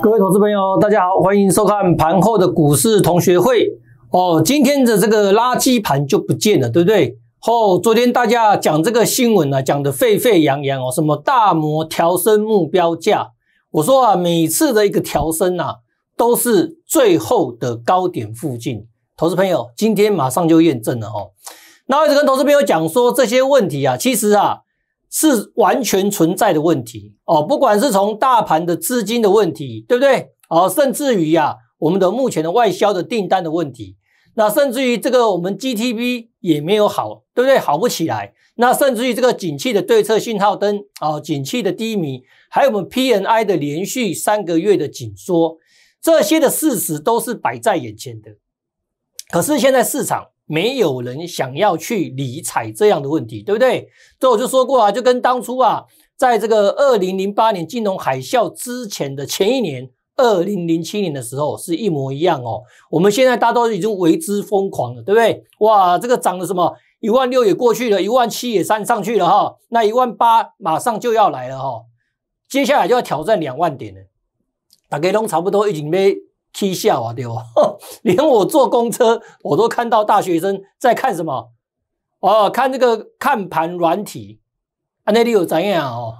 各位投资朋友，大家好，欢迎收看盘后的股市同学会哦。今天的这个垃圾盘就不见了，对不对？哦，昨天大家讲这个新闻呢，讲得沸沸扬扬哦，什么大摩调升目标价，我说啊，每次的一个调升呐，都是最后的高点附近。投资朋友，今天马上就验证了哦。那一直跟投资朋友讲说这些问题啊，其实啊。是完全存在的问题哦，不管是从大盘的资金的问题，对不对？哦，甚至于呀，我们的目前的外销的订单的问题，那甚至于这个我们 GTP 也没有好，对不对？好不起来，那甚至于这个景气的对策信号灯哦，景气的低迷，还有我们 PNI 的连续三个月的紧缩，这些的事实都是摆在眼前的。可是现在市场。没有人想要去理睬这样的问题，对不对？这我就说过啊，就跟当初啊，在这个二零零八年金融海啸之前的前一年，二零零七年的时候是一模一样哦。我们现在大家都已经为之疯狂了，对不对？哇，这个涨的什么？一万六也过去了一万七也上上去了哈，那一万八马上就要来了哈，接下来就要挑战两万点了。大概都差不多已经被。嬉笑啊，对不？连我坐公车，我都看到大学生在看什么？哦，看这个看盘软体，安德烈有专业啊！哦，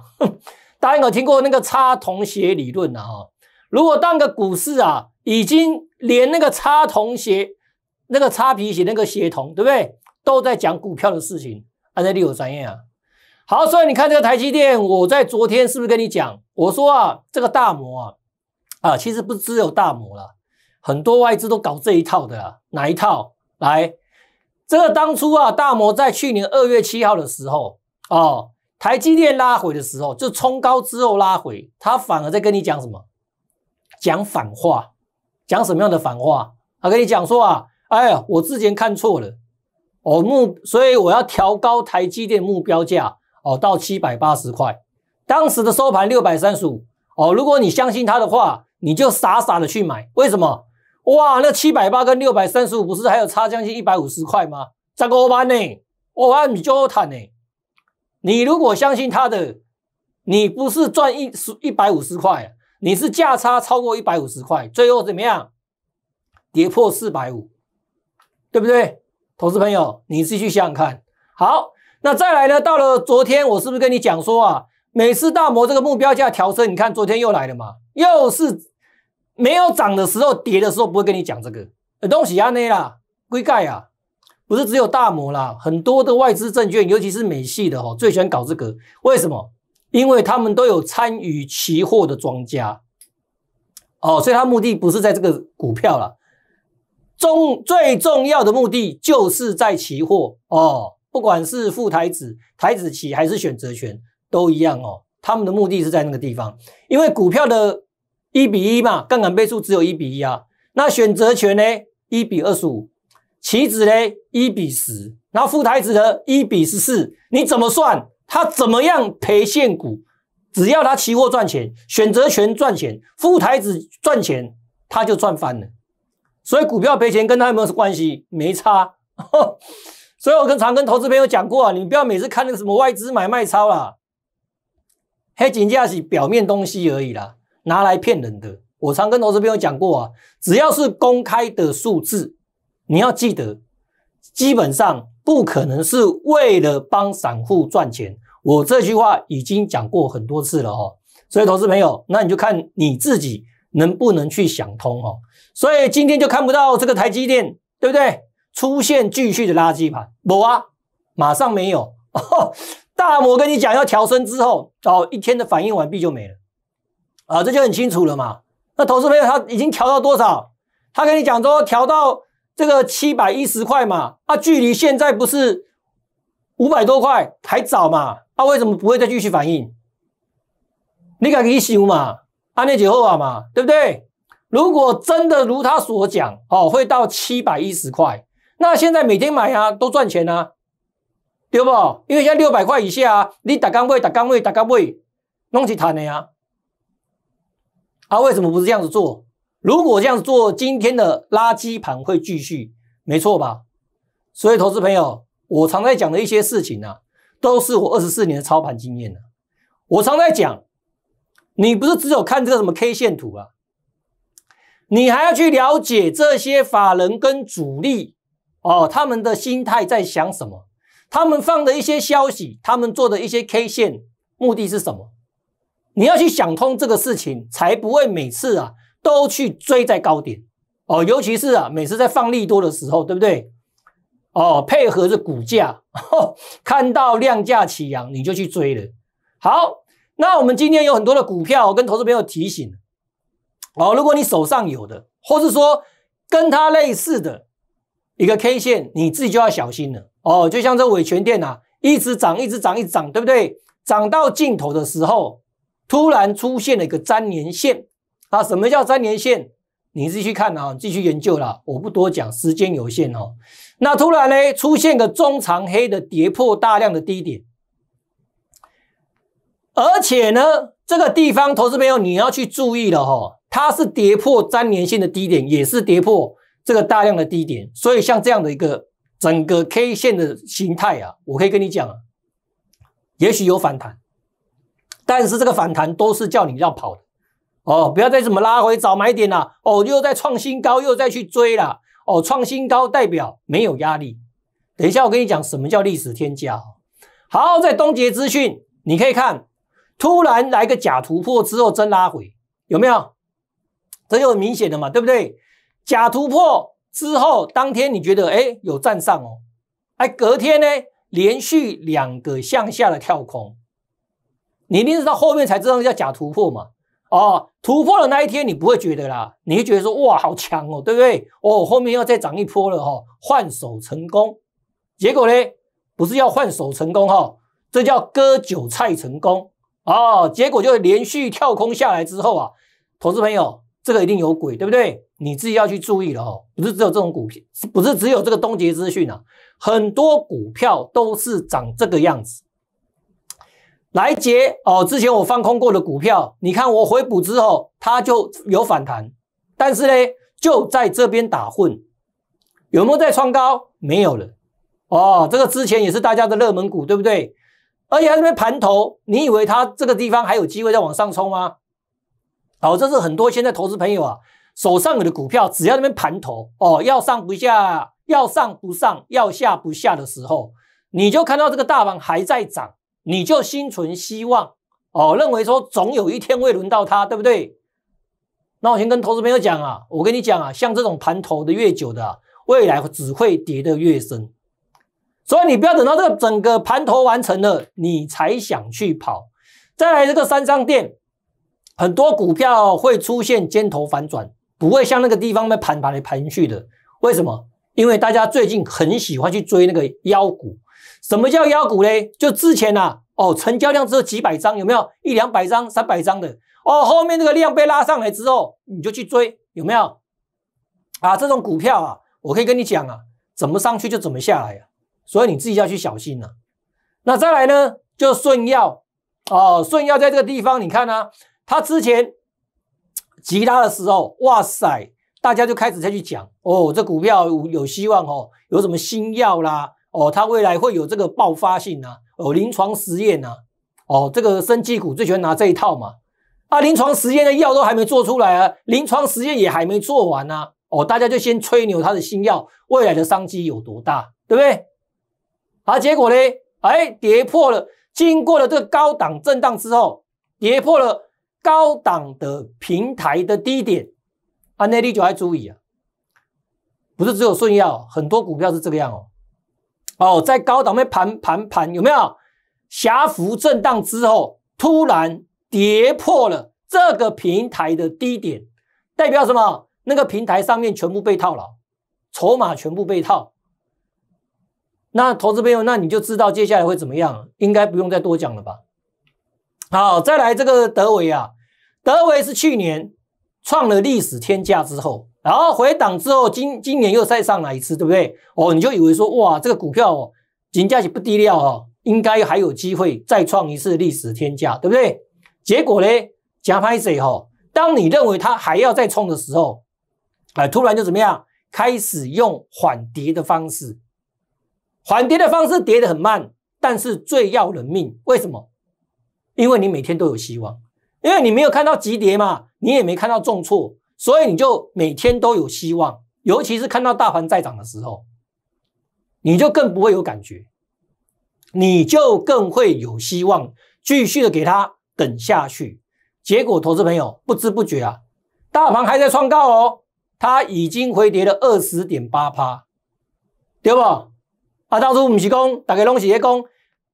当 然有听过那个擦同鞋理论啊？哈。如果当个股市啊，已经连那个擦同鞋、那个擦皮鞋、那个鞋同，对不对？都在讲股票的事情，安德烈有专业啊。好，所以你看这个台积电，我在昨天是不是跟你讲？我说啊，这个大摩啊。啊，其实不只有大摩了，很多外资都搞这一套的。哪一套？来，这个当初啊，大摩在去年二月七号的时候，哦，台积电拉回的时候，就冲高之后拉回，他反而在跟你讲什么？讲反话，讲什么样的反话？他跟你讲说啊，哎呀，我之前看错了，哦目，所以我要调高台积电目标价哦到七百八十块。当时的收盘六百三十五哦，如果你相信他的话。你就傻傻的去买，为什么？哇，那七百八跟六百三十五不是还有差将近一百五十块吗？张老板呢？我把你叫来呢。你如果相信他的，你不是赚一十一百五十块，你是价差超过一百五十块，最后怎么样？跌破四百五，对不对？投资朋友，你自己去想想看。好，那再来呢？到了昨天，我是不是跟你讲说啊？美式大摩这个目标价调升，你看昨天又来了嘛？又是。没有涨的时候，跌的时候不会跟你讲这个东西啊，那啦，硅钙啊，不是只有大摩啦，很多的外资证券，尤其是美系的哦，最喜欢搞这个。为什么？因为他们都有参与期货的庄家哦，所以他目的不是在这个股票了，重最重要的目的就是在期货哦，不管是副台子、台子期还是选择权，都一样哦。他们的目的是在那个地方，因为股票的。一比一嘛，杠杆倍数只有一比一啊。那选择权呢，一比二十五，期指呢，一比十，然后副台子的一比十四。你怎么算？他怎么样赔现股？只要他期货赚钱，选择权赚钱，副台子赚钱，他就赚翻了。所以股票赔钱跟他有没有关系？没差。所以我跟常跟投资朋友讲过啊，你不要每次看那个什么外资买卖操啦，黑警架是表面东西而已啦。拿来骗人的。我常跟投资朋友讲过啊，只要是公开的数字，你要记得，基本上不可能是为了帮散户赚钱。我这句话已经讲过很多次了哦。所以，投资朋友，那你就看你自己能不能去想通哦。所以今天就看不到这个台积电，对不对？出现继续的垃圾盘，有啊，马上没有。哦、大摩跟你讲要调升之后，哦，一天的反应完毕就没了。啊，这就很清楚了嘛。那投资朋友，他已经调到多少？他跟你讲说调到这个七百一十块嘛。他距离现在不是五百多块还早嘛？他为什么不会再继续反应？你改个一七嘛，按那解后啊嘛，对不对？如果真的如他所讲，哦，会到七百一十块，那现在每天买啊都赚钱啊，对不？因为现在六百块以下，你逐天买，逐天买，逐天买，弄是谈的呀。他为什么不是这样子做？如果这样子做，今天的垃圾盘会继续，没错吧？所以，投资朋友，我常在讲的一些事情啊，都是我二十四年的操盘经验呢。我常在讲，你不是只有看这个什么 K 线图啊，你还要去了解这些法人跟主力哦，他们的心态在想什么，他们放的一些消息，他们做的一些 K 线，目的是什么？你要去想通这个事情，才不会每次啊都去追在高点哦，尤其是啊每次在放利多的时候，对不对？哦，配合着股价，看到量价起扬，你就去追了。好，那我们今天有很多的股票，跟投资朋友提醒，哦，如果你手上有的，或是说跟它类似的，一个 K 线，你自己就要小心了哦。就像这伟泉电啊，一直涨，一直涨，一直涨，对不对？涨到尽头的时候。突然出现了一个粘连线，啊，什么叫粘连线？你继续看啊，继续研究了，我不多讲，时间有限哦。那突然呢，出现个中长黑的跌破大量的低点，而且呢，这个地方投资朋友你要去注意了哈，它是跌破粘连线的低点，也是跌破这个大量的低点，所以像这样的一个整个 K 线的形态啊，我可以跟你讲也许有反弹。但是这个反弹都是叫你要跑的哦，不要再怎么拉回找买点啦哦，又在创新高，又再去追了哦，创新高代表没有压力。等一下我跟你讲什么叫历史天价。好，在东杰资讯你可以看，突然来个假突破之后真拉回，有没有？这就很明显的嘛，对不对？假突破之后当天你觉得哎有站上哦，哎隔天呢连续两个向下的跳空。你一定是到后面才知道叫假突破嘛？哦，突破了那一天你不会觉得啦，你会觉得说哇好强哦，对不对？哦，后面要再涨一波了哈，换手成功，结果呢不是要换手成功哈，这叫割韭菜成功哦。结果就连续跳空下来之后啊，投资朋友这个一定有鬼，对不对？你自己要去注意了哦。不是只有这种股票，不是只有这个东杰资讯啊，很多股票都是长这个样子。来接哦！之前我放空过的股票，你看我回补之后，它就有反弹。但是呢，就在这边打混，有没有在创高？没有了哦。这个之前也是大家的热门股，对不对？而且它这边盘头，你以为它这个地方还有机会再往上冲吗？哦，这是很多现在投资朋友啊，手上有的股票，只要那边盘头哦，要上不下，要上不上，要下不下的时候，你就看到这个大盘还在涨。你就心存希望哦，认为说总有一天会轮到他，对不对？那我先跟投资朋友讲啊，我跟你讲啊，像这种盘头的越久的，未来只会跌得越深。所以你不要等到这个整个盘头完成了，你才想去跑。再来这个三商电，很多股票会出现尖头反转，不会像那个地方在盘盘来盘去的。为什么？因为大家最近很喜欢去追那个妖股。什么叫妖股嘞？就之前呐，哦，成交量只有几百张，有没有一两百张、三百张的？哦，后面那个量被拉上来之后，你就去追，有没有？啊，这种股票啊，我可以跟你讲啊，怎么上去就怎么下来呀，所以你自己要去小心呐。那再来呢，就顺要，哦，顺要在这个地方，你看呢，它之前吉他的时候，哇塞，大家就开始再去讲哦，这股票有有希望哦，有什么新药啦？哦，它未来会有这个爆发性啊，哦，临床实验呐？哦，这个生技股最喜欢拿这一套嘛？啊，临床实验的药都还没做出来啊，临床实验也还没做完呢？哦，大家就先吹牛它的新药未来的商机有多大，对不对？啊，结果呢？哎，跌破了，经过了这个高档震荡之后，跌破了高档的平台的低点，啊，那你就要注意啊，不是只有顺药，很多股票是这个样哦。哦，在高档面盘盘盘有没有狭幅震荡之后，突然跌破了这个平台的低点，代表什么？那个平台上面全部被套牢，筹码全部被套。那投资朋友，那你就知道接下来会怎么样，应该不用再多讲了吧？好，再来这个德维啊，德维是去年。创了历史天价之后，然后回档之后，今今年又再上来一次，对不对？哦，你就以为说，哇，这个股票哦，金价是不低料哦，应该还有机会再创一次历史天价，对不对？结果呢，假拍谁哈？当你认为它还要再冲的时候，哎，突然就怎么样？开始用缓跌的方式，缓跌的方式跌得很慢，但是最要人命。为什么？因为你每天都有希望，因为你没有看到急跌嘛。你也没看到重挫，所以你就每天都有希望，尤其是看到大盘在涨的时候，你就更不会有感觉，你就更会有希望继续的给它等下去。结果，投资朋友不知不觉啊，大盘还在创高哦，它已经回跌了二十点八趴，对不？啊，当初不是讲大家拢是讲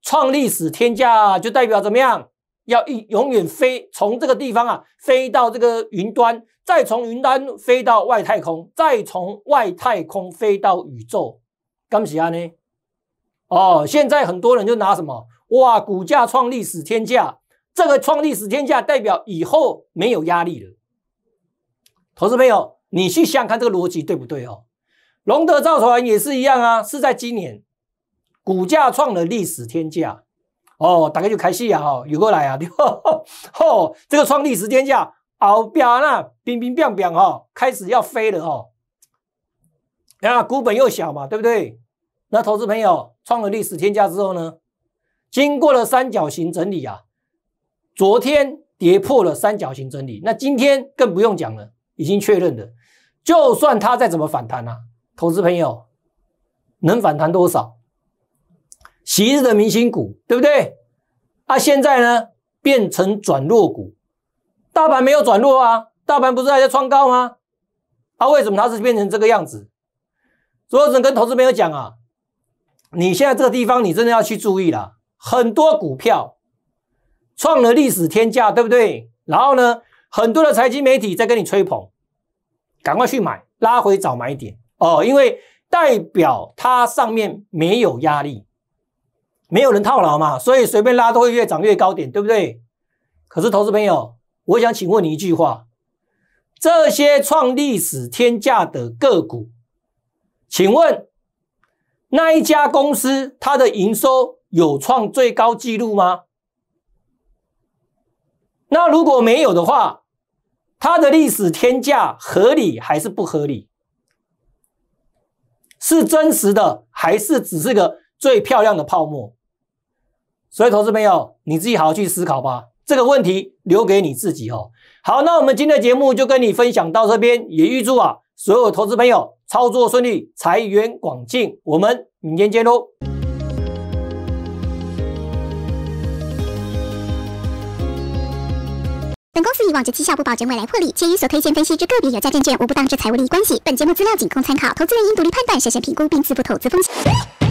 创历史天价就代表怎么样？要一永远飞从这个地方啊，飞到这个云端，再从云端飞到外太空，再从外太空飞到宇宙，干不起啊呢？哦，现在很多人就拿什么哇，股价创历史天价，这个创历史天价代表以后没有压力了。投资朋友，你去想看这个逻辑对不对哦？龙德造船也是一样啊，是在今年股价创了历史天价。哦，大概就开戏呀，哈，游过来啊，哈，这个创历史天价，哦，飘那冰冰冰冰哈，开始要飞了，哦。啊，股本又小嘛，对不对？那投资朋友创了历史天价之后呢，经过了三角形整理啊，昨天跌破了三角形整理，那今天更不用讲了，已经确认了，就算它再怎么反弹啊，投资朋友能反弹多少？昔日的明星股，对不对？啊，现在呢，变成转弱股。大盘没有转弱啊，大盘不是还在创高吗？啊，为什么它是变成这个样子？所以只能跟投资朋友讲啊，你现在这个地方，你真的要去注意了。很多股票创了历史天价，对不对？然后呢，很多的财经媒体在跟你吹捧，赶快去买，拉回早买点哦，因为代表它上面没有压力。没有人套牢嘛，所以随便拉都会越涨越高点，对不对？可是，投资朋友，我想请问你一句话：这些创历史天价的个股，请问那一家公司它的营收有创最高纪录吗？那如果没有的话，它的历史天价合理还是不合理？是真实的还是只是个？最漂亮的泡沫，所以投资朋友，你自己好好去思考吧。这个问题留给你自己哦。好，那我们今天的节目就跟你分享到这边，也预祝啊所有投资朋友操作顺利，财源广进。我们明天见喽。本公司以往就绩效不保证未来获利，且与所推荐分析之个别有价证券无不当之财务利益关系。本节目资料仅供参考，投资人应独立判断，审慎评估并自负投资风险。